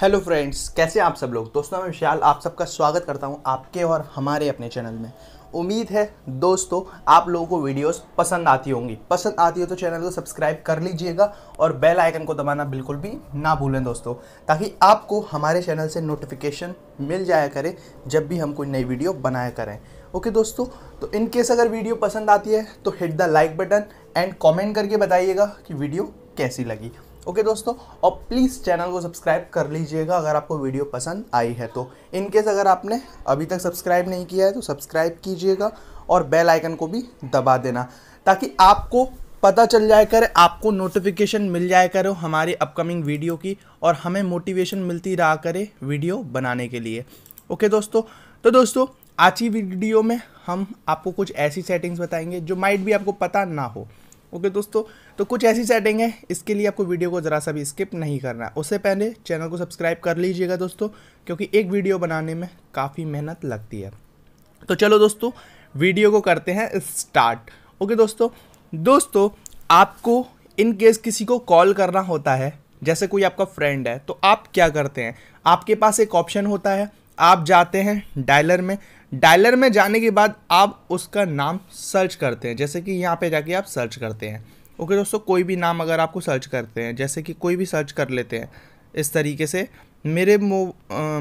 Hello friends कैसे आप सब लोग दोस्तों मैं विशाल आप सबका स्वागत करता हूं आपके और हमारे अपने चैनल में उम्मीद है दोस्तों आप लोगों को वीडियोस पसंद आती होंगी पसंद आती हो तो चैनल को सब्सक्राइब कर लीजिएगा और बेल आइकन को दबाना बिल्कुल भी ना भूलें दोस्तों ताकि आपको हमारे चैनल से नोटिफिकेशन मिल जाया करे जब भी हम कोई नई वीडियो बनाया करें ओके दोस्तों तो इन केस अगर वीडियो पसंद आती है तो hit the like button and comment करके बताइएगा कि वीडियो कैसी लगी ओके दोस्तों और प्लीज़ चैनल को सब्सक्राइब कर लीजिएगा अगर आपको वीडियो पसंद आई है तो इनकेस अगर आपने अभी तक सब्सक्राइब नहीं किया है तो सब्सक्राइब कीजिएगा और बेल आइकन को भी दबा देना ताकि आपको पता चल जाए करे आपको नोटिफिकेशन मिल जाए करो हमारे अपकमिंग वीडियो की और हमें मोटिवेशन मिलती रहा करे वीडियो बनाने के लिए ओके दोस्तों तो दोस्तों आज की वीडियो में हम आपको कुछ ऐसी सेटिंग्स बताएंगे जो माइट भी आपको पता ना हो ओके दोस्तों तो कुछ ऐसी सेटिंग है इसके लिए आपको वीडियो को ज़रा सा भी स्किप नहीं करना उससे पहले चैनल को सब्सक्राइब कर लीजिएगा दोस्तों क्योंकि एक वीडियो बनाने में काफ़ी मेहनत लगती है तो चलो दोस्तों वीडियो को करते हैं स्टार्ट ओके दोस्तों दोस्तों आपको इन केस किसी को कॉल करना होता है जैसे कोई आपका फ्रेंड है तो आप क्या करते हैं आपके पास एक ऑप्शन होता है आप जाते हैं डायलर में डायलर में जाने के बाद आप उसका नाम सर्च करते हैं जैसे कि यहाँ पे जाके आप सर्च करते हैं ओके दोस्तों कोई भी नाम अगर आपको सर्च करते हैं जैसे कि कोई भी सर्च कर लेते हैं इस तरीके से मेरे मो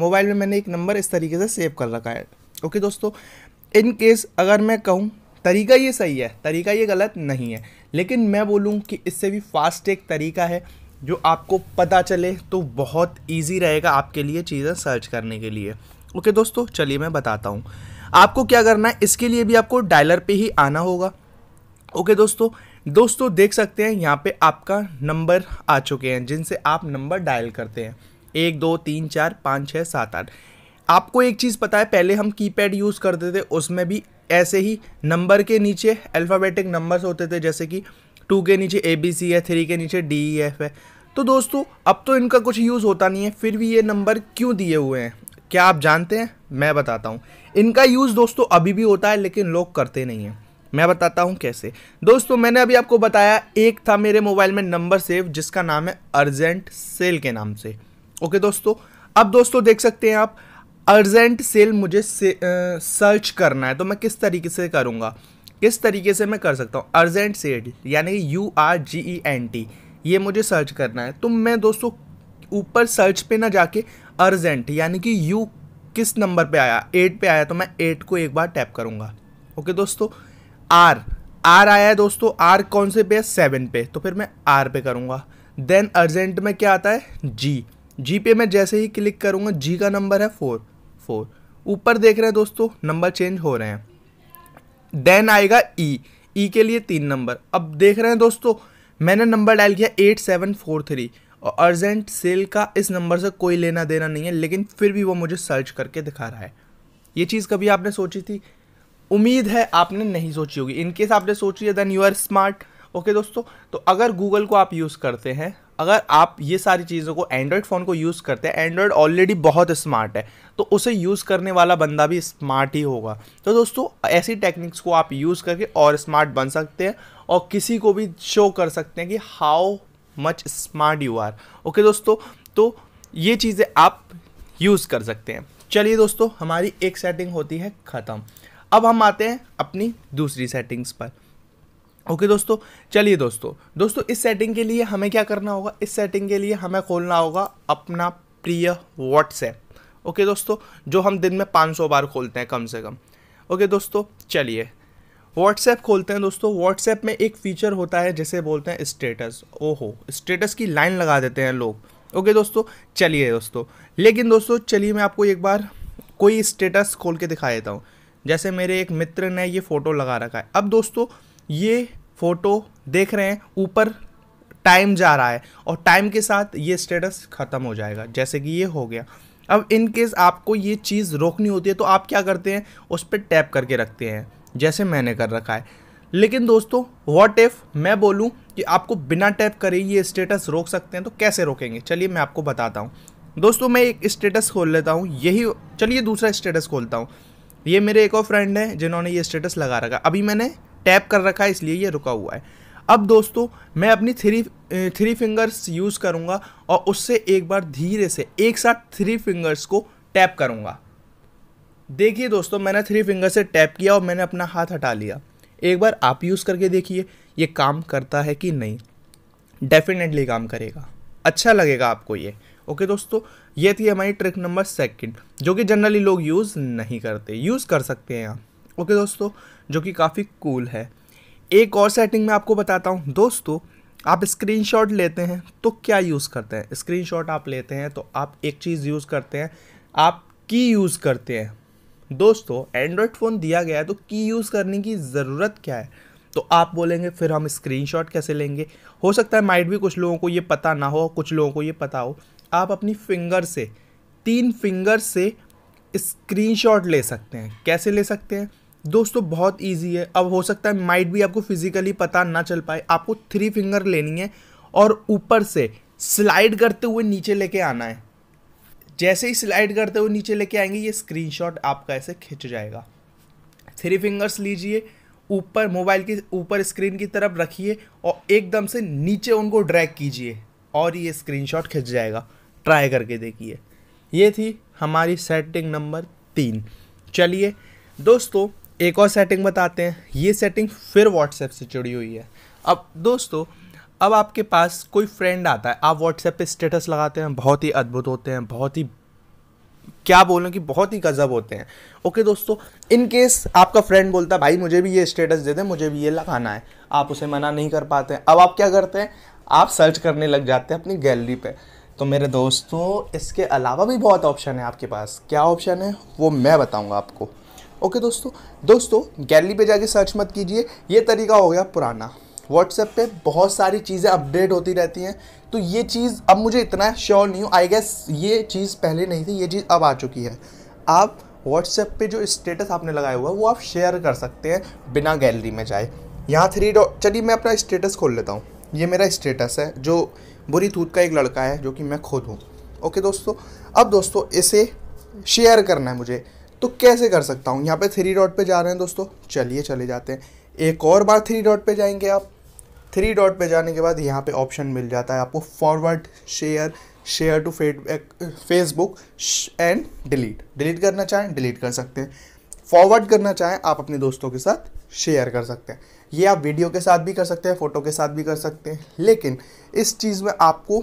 मोबाइल में मैंने एक नंबर इस तरीके से सेव कर रखा है ओके दोस्तों इन केस अगर मैं कहूँ तरीका ये सही है तरीका ये गलत नहीं है लेकिन मैं बोलूँ कि इससे भी फास्ट एक तरीका है जो आपको पता चले तो बहुत ईजी रहेगा आपके लिए चीज़ें सर्च करने के लिए ओके दोस्तों चलिए मैं बताता हूँ आपको क्या करना है इसके लिए भी आपको डायलर पे ही आना होगा ओके दोस्तों दोस्तों देख सकते हैं यहाँ पे आपका नंबर आ चुके हैं जिनसे आप नंबर डायल करते हैं एक दो तीन चार पाँच छः सात आठ आपको एक चीज़ पता है पहले हम कीपैड यूज़ करते थे उसमें भी ऐसे ही नंबर के नीचे अल्फ़ाबेटिक नंबर्स होते थे जैसे कि टू के नीचे ए बी सी है थ्री के नीचे डी ई एफ है तो दोस्तों अब तो इनका कुछ यूज़ होता नहीं है फिर भी ये नंबर क्यों दिए हुए हैं क्या आप जानते हैं मैं बताता हूँ इनका यूज़ दोस्तों अभी भी होता है लेकिन लोग करते नहीं हैं मैं बताता हूँ कैसे दोस्तों मैंने अभी आपको बताया एक था मेरे मोबाइल में नंबर सेव जिसका नाम है अर्जेंट सेल के नाम से ओके दोस्तों अब दोस्तों देख सकते हैं आप अर्जेंट सेल मुझे से, आ, सर्च करना है तो मैं किस तरीके से करूँगा किस तरीके से मैं कर सकता हूँ अर्जेंट सेल यानी U R G E N T ये मुझे सर्च करना है तो मैं दोस्तों ऊपर सर्च पे ना जाके अर्जेंट यानी कि यू किस नंबर पे आया एट पे आया तो मैं एट को एक बार टैप करूंगा ओके दोस्तों आर आर आया है दोस्तों आर कौन से पे है सेवन पे तो फिर मैं आर पे करूंगा देन अर्जेंट में क्या आता है जी जी पे मैं जैसे ही क्लिक करूंगा जी का नंबर है फोर फोर ऊपर देख रहे हैं दोस्तों नंबर चेंज हो रहे हैं देन आएगा ई e. ई e के लिए तीन नंबर अब देख रहे हैं दोस्तों मैंने नंबर डायल किया एट सेवन फोर थ्री और अर्जेंट सेल का इस नंबर से कोई लेना देना नहीं है लेकिन फिर भी वो मुझे सर्च करके दिखा रहा है ये चीज़ कभी आपने सोची थी उम्मीद है आपने नहीं सोची होगी इनकेस आपने सोची है then you are smart okay दोस्तों तो अगर गूगल को आप यूज़ करते हैं अगर आप ये सारी चीज़ों को एंड्रॉयड फ़ोन को यूज़ करते हैं एंड्रॉयड ऑलरेडी बहुत स्मार्ट है तो उसे यूज़ करने वाला बंदा भी स्मार्ट ही होगा तो दोस्तों ऐसी टेक्निक्स को आप यूज़ करके और स्मार्ट बन सकते हैं और किसी को भी शो कर सकते हैं कि how much smart you are okay दोस्तों तो ये चीज़ें आप यूज़ कर सकते हैं चलिए दोस्तों हमारी एक सेटिंग होती है ख़त्म अब हम आते हैं अपनी दूसरी सेटिंग्स पर ओके okay, दोस्तों चलिए दोस्तों दोस्तों इस सेटिंग के लिए हमें क्या करना होगा इस सेटिंग के लिए हमें खोलना होगा अपना प्रिय व्हाट्सएप ओके okay, दोस्तों जो हम दिन में 500 बार खोलते हैं कम से कम ओके okay, दोस्तों चलिए व्हाट्सएप खोलते हैं दोस्तों व्हाट्सएप में एक फ़ीचर होता है जैसे बोलते हैं स्टेटस ओहो स्टेटस की लाइन लगा देते हैं लोग ओके दोस्तों चलिए दोस्तों लेकिन दोस्तों चलिए मैं आपको एक बार कोई स्टेटस खोल के दिखा देता हूँ जैसे मेरे एक मित्र ने ये फ़ोटो लगा रखा है अब दोस्तों ये फ़ोटो देख रहे हैं ऊपर टाइम जा रहा है और टाइम के साथ ये स्टेटस ख़त्म हो जाएगा जैसे कि ये हो गया अब इन केस आपको ये चीज़ रोकनी होती है तो आप क्या करते हैं उस पर टैप करके रखते हैं जैसे मैंने कर रखा है लेकिन दोस्तों वॉट इफ़ मैं बोलूँ कि आपको बिना टैप करे ये स्टेटस रोक सकते हैं तो कैसे रोकेंगे चलिए मैं आपको बताता हूँ दोस्तों मैं एक स्टेटस खोल लेता हूँ यही चलिए दूसरा स्टेटस खोलता हूँ ये मेरे एक और फ्रेंड हैं जिन्होंने ये स्टेटस लगा रखा अभी मैंने टैप कर रखा है इसलिए ये रुका हुआ है अब दोस्तों मैं अपनी थ्री थ्री फिंगर्स यूज़ करूँगा और उससे एक बार धीरे से एक साथ थ्री फिंगर्स को टैप करूँगा देखिए दोस्तों मैंने थ्री फिंगर से टैप किया और मैंने अपना हाथ हटा लिया एक बार आप यूज़ करके देखिए ये काम करता है कि नहीं डेफिनेटली काम करेगा अच्छा लगेगा आपको ये ओके दोस्तों ये थी हमारी ट्रिक नंबर सेकंड जो कि जनरली लोग यूज़ नहीं करते यूज़ कर सकते हैं आप ओके दोस्तों जो कि काफ़ी कूल है एक और सेटिंग मैं आपको बताता हूँ दोस्तों आप स्क्रीनशॉट लेते हैं तो क्या यूज़ करते हैं स्क्रीनशॉट आप लेते हैं तो आप एक चीज़ यूज़ करते हैं आप की यूज़ करते हैं दोस्तों एंड्रॉयड फ़ोन दिया गया है तो की यूज़ करने की ज़रूरत क्या है तो आप बोलेंगे फिर हम स्क्रीनशॉट कैसे लेंगे हो सकता है माइट भी कुछ लोगों को ये पता ना हो कुछ लोगों को ये पता हो आप अपनी फिंगर से तीन फिंगर से स्क्रीनशॉट ले सकते हैं कैसे ले सकते हैं दोस्तों बहुत इजी है अब हो सकता है माइट भी आपको फिजिकली पता ना चल पाए आपको थ्री फिंगर लेनी है और ऊपर से स्लाइड करते हुए नीचे लेके आना है जैसे ही स्लाइड करते हुए नीचे लेके आएंगे ये स्क्रीनशॉट आपका ऐसे खिंच जाएगा थ्री फिंगर्स लीजिए ऊपर मोबाइल के ऊपर स्क्रीन की तरफ रखिए और एकदम से नीचे उनको ड्रैग कीजिए और ये स्क्रीनशॉट खिंच जाएगा ट्राई करके देखिए ये थी हमारी सेटिंग नंबर तीन चलिए दोस्तों एक और सेटिंग बताते हैं ये सेटिंग फिर व्हाट्सएप से जुड़ी हुई है अब दोस्तों अब आपके पास कोई फ्रेंड आता है आप व्हाट्सएप पे स्टेटस लगाते हैं बहुत ही अद्भुत होते हैं बहुत ही क्या बोलूँ कि बहुत ही गजब होते हैं ओके दोस्तों इन केस आपका फ्रेंड बोलता है भाई मुझे भी ये स्टेटस दे दे मुझे भी ये लगाना है आप उसे मना नहीं कर पाते अब आप क्या करते हैं आप सर्च करने लग जाते हैं अपनी गैलरी पर तो मेरे दोस्तों इसके अलावा भी बहुत ऑप्शन है आपके पास क्या ऑप्शन है वो मैं बताऊँगा आपको ओके दोस्तों दोस्तों गैलरी पे जाके सर्च मत कीजिए ये तरीका हो गया पुराना व्हाट्सएप पे बहुत सारी चीज़ें अपडेट होती रहती हैं तो ये चीज़ अब मुझे इतना श्योर नहीं हूँ आई गेस ये चीज़ पहले नहीं थी ये चीज़ अब आ चुकी है आप व्हाट्सएप पे जो स्टेटस आपने लगाया हुआ है वो आप शेयर कर सकते हैं बिना गैलरी में जाए यहाँ थ्री डॉट चलिए मैं अपना स्टेटस खोल लेता हूँ ये मेरा स्टेटस है जो बुरी थूत का एक लड़का है जो कि मैं खुद हूँ ओके दोस्तों अब दोस्तों इसे शेयर करना है मुझे तो कैसे कर सकता हूँ यहाँ पे थ्री डॉट पे जा रहे हैं दोस्तों चलिए चले जाते हैं एक और बार थ्री डॉट पे जाएंगे आप थ्री डॉट पे जाने के बाद यहाँ पे ऑप्शन मिल जाता है आपको forward share share to feedback Facebook and delete delete करना चाहें डिलीट कर सकते हैं फॉरवर्ड करना चाहें आप अपने दोस्तों के साथ शेयर कर सकते हैं ये आप वीडियो के साथ भी कर सकते हैं फ़ोटो के साथ भी कर सकते हैं लेकिन इस चीज़ में आपको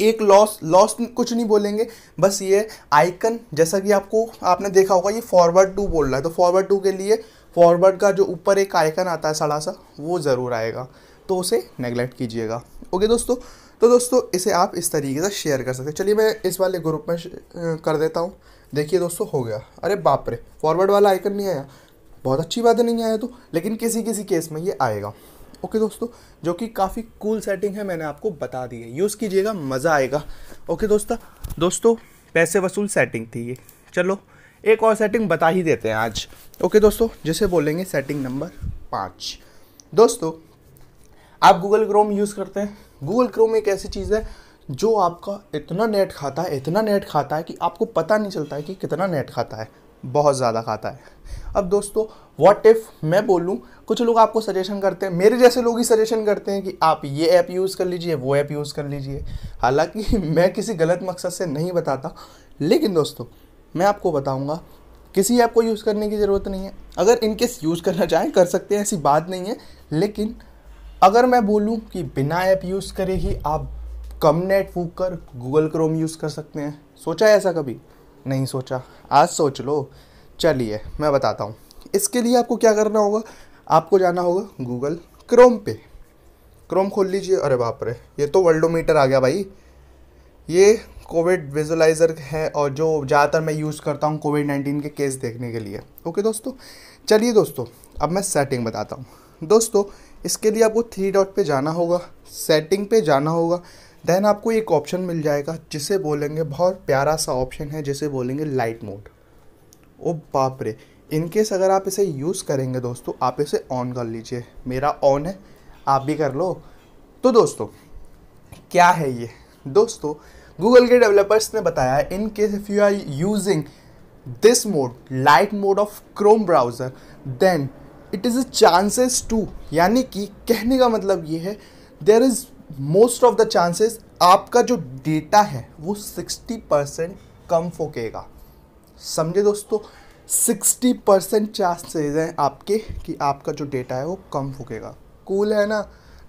एक लॉस लॉस कुछ नहीं बोलेंगे बस ये आइकन जैसा कि आपको आपने देखा होगा ये फॉरवर्ड टू बोल रहा है तो फॉरवर्ड टू के लिए फॉरवर्ड का जो ऊपर एक आइकन आता है सड़ा सा वो ज़रूर आएगा तो उसे नेगलेक्ट कीजिएगा ओके दोस्तों तो दोस्तों इसे आप इस तरीके से शेयर कर सकते हैं चलिए मैं इस वाले ग्रुप में कर देता हूँ देखिए दोस्तों हो गया अरे बाप रे फॉरवर्ड वाला आइकन नहीं आया बहुत अच्छी बात नहीं आया तो लेकिन किसी किसी केस में ये आएगा ओके दोस्तों जो कि काफ़ी कूल सेटिंग है मैंने आपको बता दी है यूज़ कीजिएगा मज़ा आएगा ओके दोस्तों दोस्तों पैसे वसूल सेटिंग थी ये चलो एक और सेटिंग बता ही देते हैं आज ओके दोस्तों जिसे बोलेंगे सेटिंग नंबर पाँच दोस्तों आप गूगल क्रोम यूज़ करते हैं गूगल क्रोम एक ऐसी चीज़ है जो आपका इतना नेट खाता है इतना नेट खाता है कि आपको पता नहीं चलता है कि कितना नेट खाता है बहुत ज़्यादा खाता है अब दोस्तों व्हाट इफ़ मैं बोलूँ कुछ लोग आपको सजेशन करते हैं मेरे जैसे लोग ही सजेशन करते हैं कि आप ये ऐप यूज़ कर लीजिए वो ऐप यूज़ कर लीजिए हालांकि मैं किसी गलत मकसद से नहीं बताता लेकिन दोस्तों मैं आपको बताऊँगा किसी ऐप को यूज़ करने की ज़रूरत नहीं है अगर इनकेस यूज़ करना चाहें कर सकते हैं ऐसी बात नहीं है लेकिन अगर मैं बोलूँ कि बिना ऐप यूज़ करे ही आप कम नेट फूक कर गूगल क्रोम यूज़ कर सकते हैं सोचा है ऐसा कभी नहीं सोचा आज सोच लो चलिए मैं बताता हूँ इसके लिए आपको क्या करना होगा आपको जाना होगा गूगल क्रोम पे क्रोम खोल लीजिए अरे बाप रे ये तो वर्ल्डोमीटर आ गया भाई ये कोविड विजुलाइज़र है और जो ज़्यादातर मैं यूज़ करता हूँ कोविड नाइन्टीन के केस देखने के लिए ओके दोस्तों चलिए दोस्तों अब मैं सेटिंग बताता हूँ दोस्तों इसके लिए आपको थ्री डॉट पे जाना होगा सेटिंग पे जाना होगा देन आपको एक ऑप्शन मिल जाएगा जिसे बोलेंगे बहुत प्यारा सा ऑप्शन है जिसे बोलेंगे लाइट मोड ओ बाप रे इनकेस अगर आप इसे यूज़ करेंगे दोस्तों आप इसे ऑन कर लीजिए मेरा ऑन है आप भी कर लो तो दोस्तों क्या है ये दोस्तों गूगल के डेवलपर्स ने बताया in case if you are using this mode light mode of Chrome browser then it is a chances to यानी कि कहने का मतलब ये है there is most of the chances आपका जो डेटा है वो सिक्सटी परसेंट कम फोकेगा समझे दोस्तों सिक्सटी परसेंट चांसेज हैं आपके कि आपका जो डेटा है वो कम फोकेगा कूल cool है ना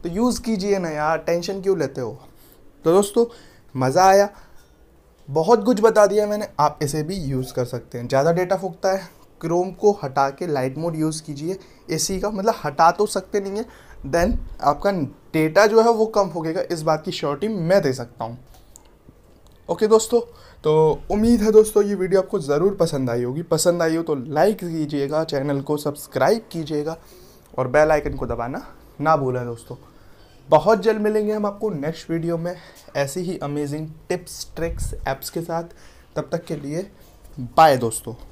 तो यूज़ कीजिए ना यार टेंशन क्यों लेते हो तो दोस्तों मज़ा आया बहुत कुछ बता दिया मैंने आप इसे भी यूज़ कर सकते हैं ज़्यादा डेटा फूकता है क्रोम को हटा के लाइट मोड यूज़ कीजिए ए का मतलब हटा तो सकते नहीं है देन आपका डेटा जो है वो कम फूकेगा इस बात की श्योरिटी मैं दे सकता हूँ ओके दोस्तों तो उम्मीद है दोस्तों ये वीडियो आपको ज़रूर पसंद आई होगी पसंद आई हो तो लाइक कीजिएगा चैनल को सब्सक्राइब कीजिएगा और बेल आइकन को दबाना ना भूलें दोस्तों बहुत जल्द मिलेंगे हम आपको नेक्स्ट वीडियो में ऐसी ही अमेजिंग टिप्स ट्रिक्स ऐप्स के साथ तब तक के लिए बाय दोस्तों